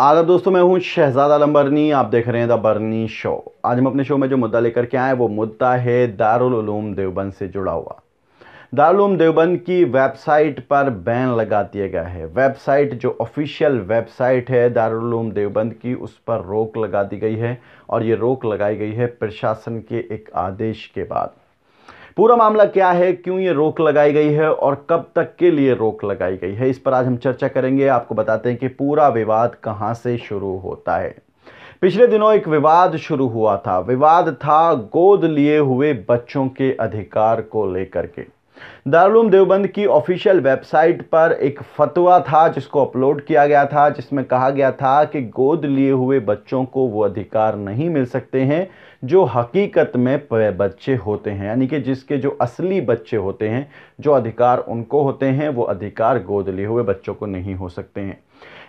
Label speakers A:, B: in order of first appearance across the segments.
A: आदर दोस्तों मैं हूं शहजाद आलम बर्नी आप देख रहे हैं द बर्नी शो आज हम अपने शो में जो मुद्दा लेकर के आए वो मुद्दा है दारूम देवबंद से जुड़ा हुआ दारूम देवबंद की वेबसाइट पर बैन लगा दिया गया है वेबसाइट जो ऑफिशियल वेबसाइट है दारूम देवबंद की उस पर रोक लगा दी गई है और ये रोक लगाई गई है प्रशासन के एक आदेश के बाद पूरा मामला क्या है क्यों ये रोक लगाई गई है और कब तक के लिए रोक लगाई गई है इस पर आज हम चर्चा करेंगे आपको बताते हैं कि पूरा विवाद कहाँ से शुरू होता है पिछले दिनों एक विवाद शुरू हुआ था विवाद था गोद लिए हुए बच्चों के अधिकार को लेकर के दारुल देवबंद की ऑफिशियल वेबसाइट पर एक फतवा था जिसको अपलोड किया गया था जिसमें कहा गया था कि गोद लिए हुए बच्चों को वो अधिकार नहीं मिल सकते हैं जो हकीकत में बच्चे होते हैं यानी कि जिसके जो असली बच्चे होते हैं जो अधिकार उनको होते हैं वो अधिकार गोद लिए हुए बच्चों को नहीं हो सकते हैं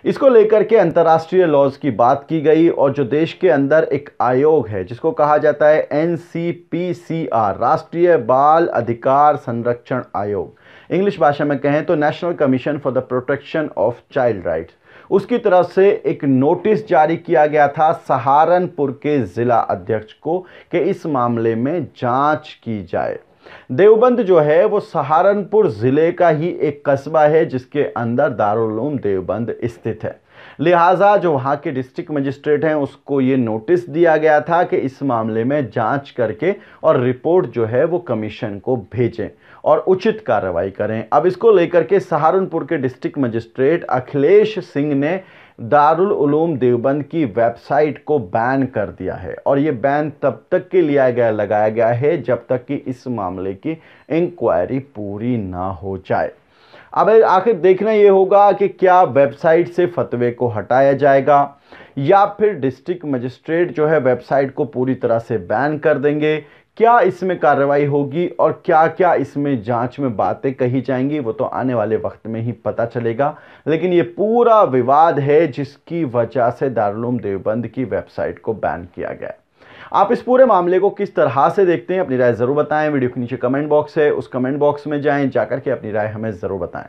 A: इसको लेकर के अंतर्राष्ट्रीय लॉज की बात की गई और जो देश के अंदर एक आयोग है जिसको कहा जाता है एन राष्ट्रीय बाल अधिकार संरक्षण आयोग इंग्लिश भाषा में कहें तो national commission for the protection of child rights उसकी तरफ से एक नोटिस जारी किया गया था सहारनपुर के ज़िला अध्यक्ष को कि इस मामले में जांच की जाए देवबंद जो है वो सहारनपुर ज़िले का ही एक कस्बा है जिसके अंदर दारुलूम देवबंद स्थित है लिहाजा जो वहाँ के डिस्ट्रिक्ट मजिस्ट्रेट हैं उसको ये नोटिस दिया गया था कि इस मामले में जांच करके और रिपोर्ट जो है वो कमीशन को भेजें और उचित कार्रवाई करें अब इसको लेकर के सहारनपुर के डिस्ट्रिक्ट मजिस्ट्रेट अखिलेश सिंह ने दारुल उलूम देवबंद की वेबसाइट को बैन कर दिया है और ये बैन तब तक के लिया गया लगाया गया है जब तक कि इस मामले की इंक्वायरी पूरी ना हो जाए अब आखिर देखना ये होगा कि क्या वेबसाइट से फतवे को हटाया जाएगा या फिर डिस्ट्रिक्ट मजिस्ट्रेट जो है वेबसाइट को पूरी तरह से बैन कर देंगे क्या इसमें कार्रवाई होगी और क्या क्या इसमें जांच में बातें कही जाएंगी वो तो आने वाले वक्त में ही पता चलेगा लेकिन ये पूरा विवाद है जिसकी वजह से दारुलूम देवबंद की वेबसाइट को बैन किया गया आप इस पूरे मामले को किस तरह से देखते हैं अपनी राय ज़रूर बताएं वीडियो के नीचे कमेंट बॉक्स है उस कमेंट बॉक्स में जाएं जाकर के अपनी राय हमें ज़रूर बताएं